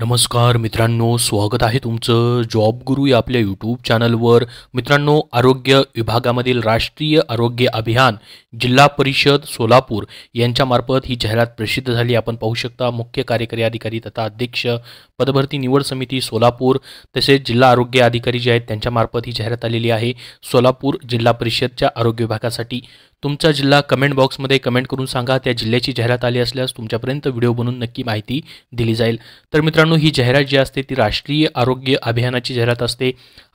नमस्कार मित्रांनो स्वागत आहे तुमचं जॉब गुरु या आपल्या यूट्यूब चॅनलवर मित्रांनो आरोग्य विभागामधील राष्ट्रीय आरोग्य अभियान जिल्हा परिषद सोलापूर यांच्यामार्फत ही जाहिरात प्रसिद्ध झाली आपण पाहू शकता मुख्य कार्यकारी अधिकारी तथा अध्यक्ष पदभरती निवड समिती सोलापूर तसेच जिल्हा आरोग्य अधिकारी जे आहेत त्यांच्यामार्फत ही जाहिरात आलेली आहे सोलापूर जिल्हा परिषदच्या आरोग्य विभागासाठी तुमचा जिल्हा कमेंट बॉक्समध्ये कमेंट करून सांगा त्या जिल्ह्याची जाहिरात आली असल्यास तुमच्यापर्यंत व्हिडिओ बनून नक्की माहिती दिली जाईल तर मित्रांनो ही जाहिरात जी असते ती राष्ट्रीय आरोग्य अभियानाची जाहिरात असते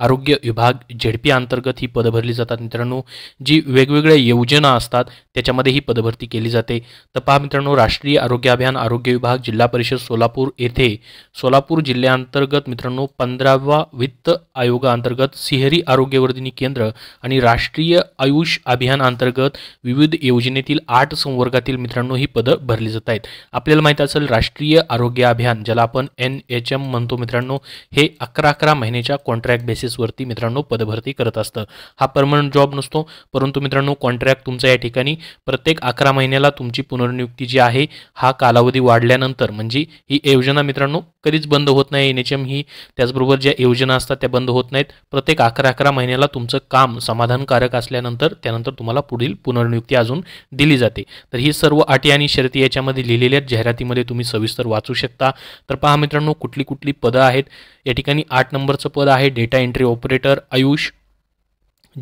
आरोग्य विभाग झेडपी अंतर्गत ही पदं भरली जातात मित्रांनो जी वेगवेगळ्या योजना असतात त्याच्यामध्ये ही पदभरती केली जाते तर पहा मित्रांनो राष्ट्रीय आरोग्य अभियान आरोग्य विभाग जिल्हा परिषद सोलापूर येथे सोलापूर जिल्ह्याअंतर्गत मित्रांनो पंधरावा वित्त आयोगाअंतर्गत सिहरी आरोग्यवर्धिनी केंद्र आणि राष्ट्रीय आयुष अभियान अंतर्गत विविध योजनेतील आठ संवर्गातील मित्रांनो ही पदं भरली जात आहेत आपल्याला माहीत असेल राष्ट्रीय आरोग्य अभियान ज्याला आपण एन एच एम म्हणतो मित्रांनो हे अकरा अकरा महिन्याच्या कॉन्ट्रॅक्ट बेसिसवरती मित्रांनो पदभरती करत असतं हा परमनंट जॉब नसतो परंतु मित्रांनो कॉन्ट्रॅक्ट तुमचा या ठिकाणी प्रत्येक अकरा महिन्याला तुमची पुनर्नियुक्ती जी आहे हा कालावधी वाढल्यानंतर म्हणजे ही योजना मित्रांनो कधीच बंद होत नाही एन एच एम ही त्याचबरोबर ज्या योजना असतात त्या बंद होत नाहीत प्रत्येक अकरा अकरा महिन्याला तुमचं काम समाधानकारक असल्यानंतर त्यानंतर तुम्हाला पुढील पुनर्नियुक्ती अजून दिली जाते तर ही सर्व अटी आणि शर्ती याच्यामध्ये लिहिलेल्या जाहिरातीमध्ये तुम्ही सविस्तर वाचू शकता तर पहा मित्रांनो कुठली कुठली पदं आहेत या ठिकाणी आठ नंबरचं पद आहे डेटा एंट्री ऑपरेटर आयुष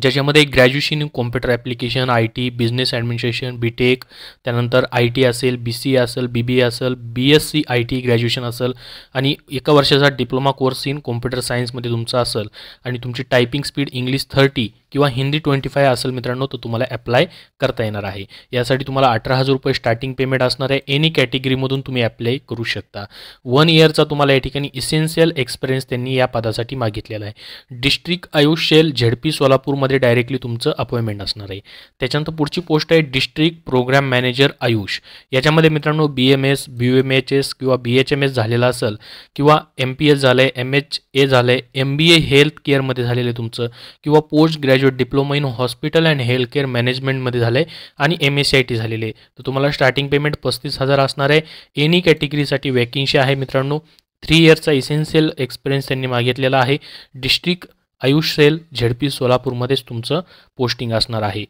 ज्याच्यामध्ये graduation in computer application I T business administration B tech त्यानंतर आय टी असेल बी सी असेल बी बी असेल B S C I T graduation असेल आणि एका वर्षाचा डिप्लोमा कोर्स इन कॉम्प्युटर सायन्समध्ये तुमचा असेल आणि तुमची टायपिंग स्पीड इंग्लिश थर्टी किंवा हिंदी ट्वेंटी फाय असेल मित्रांनो तो तुम्हाला अप्लाय करता येणार आहे यासाठी तुम्हाला अठरा हजार रुपये स्टार्टिंग पेमेंट असणार आहे एनी कॅटेगरीमधून तुम्ही अप्लाय करू शकता वन इयरचा तुम्हाला या ठिकाणी इसेन्शियल एक्सपिरियन्स त्यांनी या पदासाठी मागितलेला आहे डिस्ट्रिक्ट शेल झेडपी सोलापूरमध्ये डायरेक्टली तुमचं अपॉइंटमेंट असणार आहे त्याच्यानंतर पुढची पोस्ट आहे डिस्ट्रिक्ट प्रोग्राम मॅनेजर आयुष याच्यामध्ये मित्रांनो B M S B M H S किंवा बी एच एम एस झालेला असेल किंवा एम पी एस झालं आहे एम एच ए झालं आहे एम बी ए हेल्थ केअरमध्ये झालेलं आहे तुमचं किंवा post graduate graduate diploma in hospital and healthcare मॅनेजमेंटमध्ये झालं आहे आणि M S C I T झालेली आहे तर तुम्हाला स्टार्टिंग पेमेंट पस्तीस हजार असणार आहे एनी कॅटेगरीसाठी वैकेंसी आहे मित्रांनो थ्री इयरचा इसेन्शियल एक्सपिरियन्स त्यांनी मागितलेला आहे डिस्ट्रिक्ट आयुष सेल झेडपी सोलापूरमध्येच तुमचं पोस्टिंग असणार आहे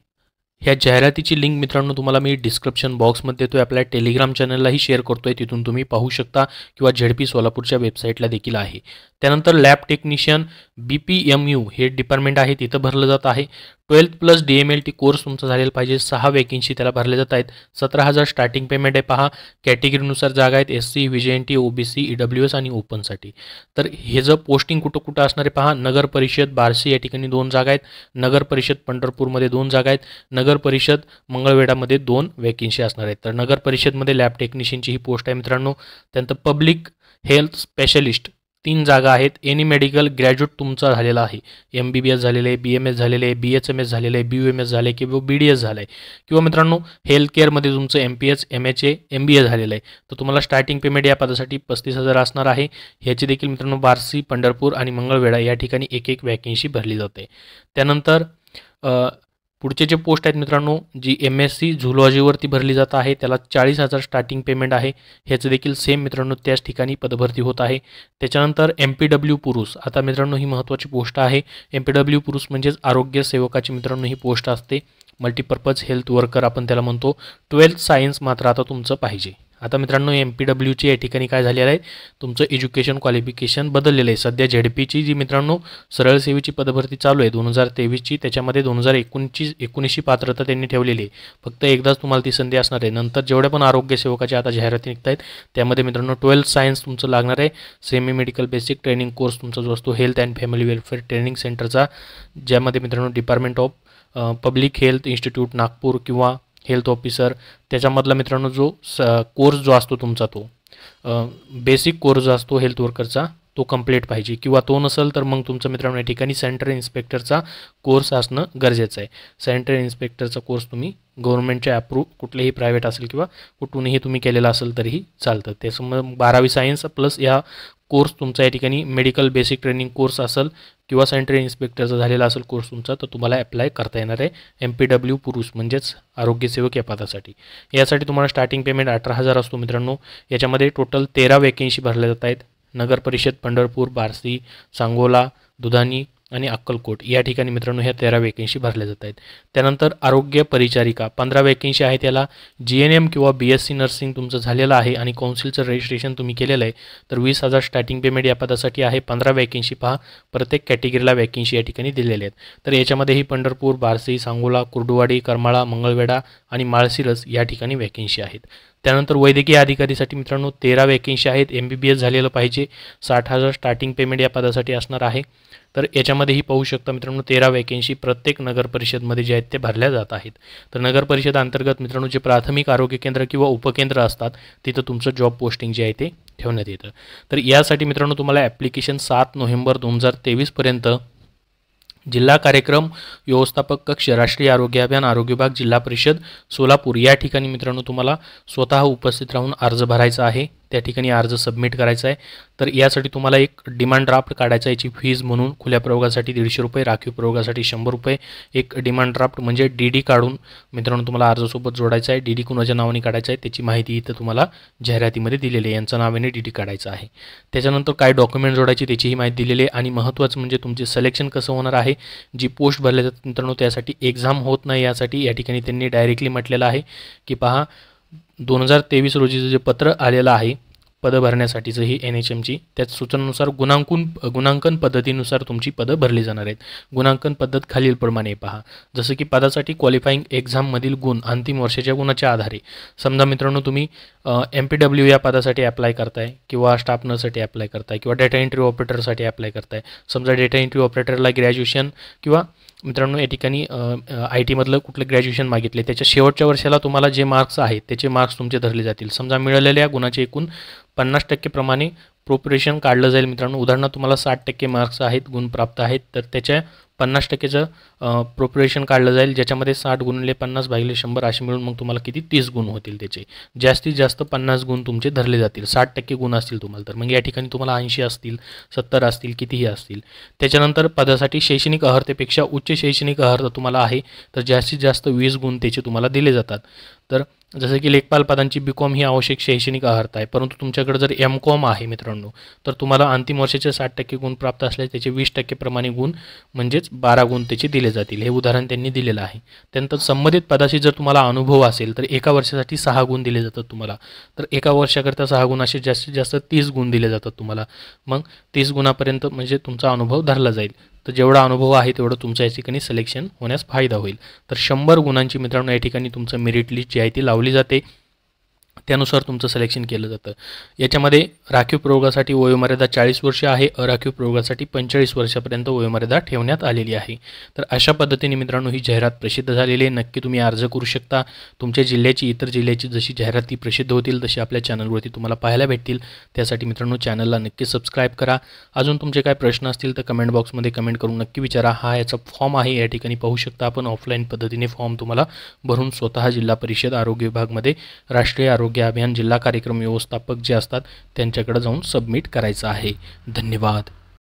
ह्या जाहिरातीची लिंक मित्रांनो तुम्हाला मी डिस्क्रिप्शन बॉक्समध्ये देतोय आहे आपल्या टेलिग्राम चॅनललाही शेअर करतोय तिथून तुम्ही पाहू शकता किंवा झेडपी सोलापूरच्या वेबसाईटला देखील आहे त्यानंतर lab technician B P M U हे डिपार्टमेंट आहे तिथं भरलं जात आहे twelfth plus D M L T course तुमचा झालेला पाहिजे सहा वेकेन्सी त्याला भरले जात आहेत सतरा हजार स्टार्टिंग पेमेंट आहे पहा कॅटेगरीनुसार जागा आहेत S C V J N T OBC E W S आणि ओपनसाठी तर हे जर पोस्टिंग कुठं कुठं असणार आहे पहा नगर परिषद बारसी या ठिकाणी दोन जागा आहेत नगर परिषद पंढरपूरमध्ये दोन जागा आहेत नगर नगर परिषद मंगळवेढामध्ये दोन वॅकेन्सी असणार आहेत तर नगर परिषदमध्ये लॅब टेक्निशियनची ही पोस्ट आहे मित्रांनो त्यानंतर पब्लिक हेल्थ स्पेशलिस्ट तीन जागा आहेत एनी मेडिकल ग्रॅज्युएट तुमचा झालेला आहे एम बी बी एस झालेलं आहे बी एम एस झालेले आहे बी एच एम एस झालेले आहे बी यू एम एस झाले किंवा बी डी एस झालं आहे किंवा मित्रांनो हेल्थ केअरमध्ये तुमचं M P H M H A M B A झालेलं आहे तर तुम्हाला स्टार्टिंग पेमेंट या पदासाठी पस्तीस हजार असणार आहे ह्याची देखील मित्रांनो बारसी पंढरपूर आणि मंगळवेढा या ठिकाणी एक एक वॅकेन्सी भरली जाते त्यानंतर पुढचे जे पोस्ट आहेत मित्रांनो जी एम एस सी झुलॉजीवरती भरली जात आहे त्याला चाळीस हजार स्टार्टिंग पेमेंट आहे ह्याचं देखील सेम मित्रांनो त्याच ठिकाणी पदभरती होत आहे त्याच्यानंतर एम पी डब्ल्यू पुरुष आता मित्रांनो ही महत्त्वाची पोस्ट आहे एम पी डब्ल्यू पुरुष म्हणजेच आरोग्य सेवकाची मित्रांनो ही पोस्ट असते मल्टीपर्पज हेल्थ वर्कर आपण त्याला म्हणतो ट्वेल्थ सायन्स मात्र आता तुमचं पाहिजे आता मित्रांनो एम पी डब्ल्यूची या ठिकाणी काय झालेलं आहे तुमचं एज्युकेशन क्वालिफिकेशन बदललेलं आहे सध्या झेडपीची जी मित्रांनो सरळ सेवेची पदभरती चालू आहे दोन हजार तेवीसची त्याच्यामध्ये दोन हजार एकोणची एकोणीसची पात्रता त्यांनी ठेवलेली आहे फक्त एकदाच तुम्हाला ती संधी असणार आहे नंतर जेवढ्या पण आरोग्य सेवकाच्या आता जाहिराती निघत आहेत त्यामध्ये मित्रांनो ट्वेल्थ सायन्स तुमचं लागणार आहे semi medical basic training course तुमचा जो असतो health and family welfare training सेंटरचा ज्यामध्ये मित्रांनो department of public health institute Nagpur किंवा हेल्थ ऑफिसर त्याच्यामधला मित्रांनो जो स कोर्स जो असतो तुमचा तो बेसिक कोर्स जो असतो हेल्थ वर्करचा तो कंप्लीट पाहिजे किंवा तो नसेल तर मग तुमचं मित्रांनो या ठिकाणी सेंट्रल इन्स्पेक्टरचा कोर्स असणं गरजेचं आहे सेंट्रल इन्स्पेक्टरचा कोर्स तुम्ही गव्हर्नमेंटच्या अप्रूव कुठलेही प्रायव्हेट असेल किंवा कुठूनही तुम्ही केलेला असेल तरीही चालतं त्यासमोर बारावी सायन्स प्लस या कोर्स तुमचा या ठिकाणी मेडिकल बेसिक ट्रेनिंग कोर्स असेल किंवा सॅनिटरी इन्स्पेक्टरचा झालेला असेल कोर्स तुमचा तर तुम्हाला अप्लाय करता येणार आहे एम पी डब्ल्यू पुरुष म्हणजेच आरोग्यसेवक या पदासाठी यासाठी तुम्हाला स्टार्टिंग पेमेंट अठरा हजार असतो मित्रांनो याच्यामध्ये टोटल तेरा वॅकेन्सी भरल्या जात आहेत नगर परिषद पंढरपूर बारसी सांगोला दुधानी आणि अक्कलकोट या ठिकाणी मित्रांनो ह्या तेरा वॅकेन्सी भरल्या जात आहेत त्यानंतर आरोग्य परिचारिका पंधरा वॅकेन्सी आहे त्याला जी एन एम किंवा बी एस सी नर्सिंग तुमचं झालेलं आहे आणि कौन्सिलचं रजिस्ट्रेशन तुम्ही केलेलं आहे तर वीस हजार स्टार्टिंग पेमेंट या पदासाठी आहे पंधरा वॅकेन्सी पहा प्रत्येक कॅटेगरीला वॅकेन्सी या ठिकाणी दिलेल्या आहेत तर याच्यामध्येही पंढरपूर बारसी सांगोला कुर्डुवाडी करमाळा मंगळवेढा आणि माळशिरस या ठिकाणी वॅकेन्सी आहेत त्यानंतर वैद्यकीय अधिकारीसाठी मित्रांनो तेरा वॅकेन्सी आहेत एम बी बी एस झालेलं पाहिजे साठ हजार स्टार्टिंग पेमेंट या पदासाठी असणार आहे तर याच्यामध्येही पाहू शकता मित्रांनो तेरा वॅकेन्सी प्रत्येक नगर जे आहेत ते भरल्या जात आहेत तर नगर परिषद अंतर्गत मित्रांनो जे प्राथमिक आरोग्य केंद्र किंवा उपकेंद्र असतात तिथं तुमचं जॉब पोस्टिंग जे आहे ते ठेवण्यात येतं तर यासाठी मित्रांनो तुम्हाला ॲप्लिकेशन सात नोव्हेंबर दोन हजार तेवीसपर्यंत जिल्हा कार्यक्रम व्यवस्थापक कक्ष राष्ट्रीय आरोग्य अभियान आरोग्य विभाग जिल्हा परिषद सोलापूर या ठिकाणी मित्रांनो तुम्हाला स्वतः उपस्थित राहून अर्ज भरायचा आहे त्या ठिकाणी अर्ज सबमिट करायचा आहे तर यासाठी तुम्हाला एक डिमांड ड्राफ्ट काढायचा याची फीज म्हणून खुल्या प्रयोगासाठी दीडशे रुपये राखीव प्रयोगासाठी शंभर रुपये एक डिमांड ड्राफ्ट म्हणजे डी डी काढून मित्रांनो तुम्हाला अर्जासोबत जोडायचा आहे डी डी कुणाच्या नावाने काढायचा आहे त्याची माहिती इथं तुम्हाला जाहिरातीमध्ये दिलेली आहे यांचं नावाने डी डी काढायचं आहे त्याच्यानंतर काय डॉक्युमेंट जोडायचे त्याचीही माहिती दिलेली आहे आणि महत्त्वाचं म्हणजे तुमचे सिलेक्शन कसं होणार आहे जी पोस्ट भरल्या जातात मित्रांनो त्यासाठी एक्झाम होत नाही यासाठी या ठिकाणी त्यांनी डायरेक्टली म्हटलेलं आहे की पहा दोन हजार तेवीस रोजीचं जे पत्र आलेलं आहे पदं भरण्यासाठीचं ही एन एच एमची त्याच सूचनानुसार गुणांकून गुणांकन पद्धतीनुसार तुमची पदं भरली जाणार आहेत गुणांकन पद्धत खालीलप्रमाणे पहा जसं की पदासाठी क्वालिफाईंग एक्झाममधील गुण अंतिम वर्षाच्या गुणाच्या आधारे समजा मित्रांनो तुम्ही एम पी डब्ल्यू या पदासाठी अप्लाय करताय किंवा स्टाफ नर्ससाठी अप्लाय करताय किंवा डेटा एंट्री ऑपरेटरसाठी अप्लाय करताय समजा डेटा एंट्री ऑपरेटरला ग्रॅज्युएशन किंवा मित्रांनो या ठिकाणी आय टीमधलं कुठलं ग्रॅज्युएशन मागितले त्याच्या शेवटच्या वर्षाला तुम्हाला जे मार्क्स आहेत त्याचे मार्क्स तुमचे धरले जातील समजा मिळालेल्या गुणाचे एकूण पन्नास टक्केप्रमाणे प्रोपरेशन काढलं जाईल मित्रांनो उदाहरणार्थ तुम्हाला साठ टक्के मार्क्स आहेत गुण प्राप्त आहेत तर त्याच्या पन्नास टक्केचं प्रोपरेशन काढलं जाईल ज्याच्यामध्ये साठ गुणले पन्नास भागिले शंभर असे मिळून मग तुम्हाला किती तीस गुण होतील त्याचे जास्तीत जास्त पन्नास गुण तुमचे धरले जातील साठ टक्के गुण असतील तुम्हाला तर मग या ठिकाणी तुम्हाला ऐंशी असतील सत्तर असतील कितीही असतील त्याच्यानंतर पदासाठी शैक्षणिक अहर्तेपेक्षा उच्च शैक्षणिक अहर्त तुम्हाला आहे तर जास्तीत जास्त वीस गुण त्याचे तुम्हाला दिले जातात तर जसं की लेखपाल पदांची बी कॉम ही आवश्यक शैक्षणिक आहारता आहे परंतु तुमच्याकडे जर एम कॉम आहे मित्रांनो तर तुम्हाला अंतिम वर्षाचे साठ टक्के गुण प्राप्त असल्यास त्याचे वीस टक्केप्रमाणे गुण म्हणजेच बारा गुण त्याचे दिले जातील हे उदाहरण त्यांनी दिलेलं आहे त्यानंतर संबंधित पदाशी जर तुम्हाला अनुभव असेल तर एका वर्षासाठी सहा गुण दिले जातात तुम्हाला तर एका वर्षाकरता सहा गुण असे जास्तीत जास्त तीस गुण दिले जातात तुम्हाला मग तीस गुणापर्यंत म्हणजे तुमचा अनुभव धरला जाईल तर जेवढा अनुभव आहे तेवढं तुमच्या या ठिकाणी सिलेक्शन होण्यास फायदा होईल तर शंभर गुणांची मित्रांनो या ठिकाणी तुमचं मेरिट लिस्ट जी आहे ती लावली जाते त्यानुसार तुमचं सिलेक्शन केलं जातं याच्यामध्ये राखीव प्रयोगासाठी वयोमर्यादा चाळीस वर्ष आहे अराखीव प्रयोगासाठी पंचेचाळीस वर्षापर्यंत वयोमर्यादा ठेवण्यात आलेली आहे तर अशा पद्धतीने मित्रांनो ही जाहिरात प्रसिद्ध झालेली आहे नक्की तुम्ही अर्ज करू शकता तुमच्या जिल्ह्याची इतर जिल्ह्याची जशी जाहिरात ती प्रसिद्ध होतील तशी आपल्या चॅनलवरती तुम्हाला पाहायला भेटतील त्यासाठी मित्रांनो चॅनलला नक्की सबस्क्राईब करा अजून तुमचे काय प्रश्न असतील तर कमेंट बॉक्समध्ये कमेंट करून नक्की विचारा हा याचा फॉर्म आहे या ठिकाणी पाहू शकता आपण ऑफलाईन पद्धतीने फॉर्म तुम्हाला भरून स्वतः जिल्हा परिषद आरोग्य विभागमध्ये राष्ट्रीय आरोग्य आरोग्य अभियान जिल्हा कार्यक्रम व्यवस्थापक जे असतात त्यांच्याकडे जाऊन सबमिट करायचं आहे धन्यवाद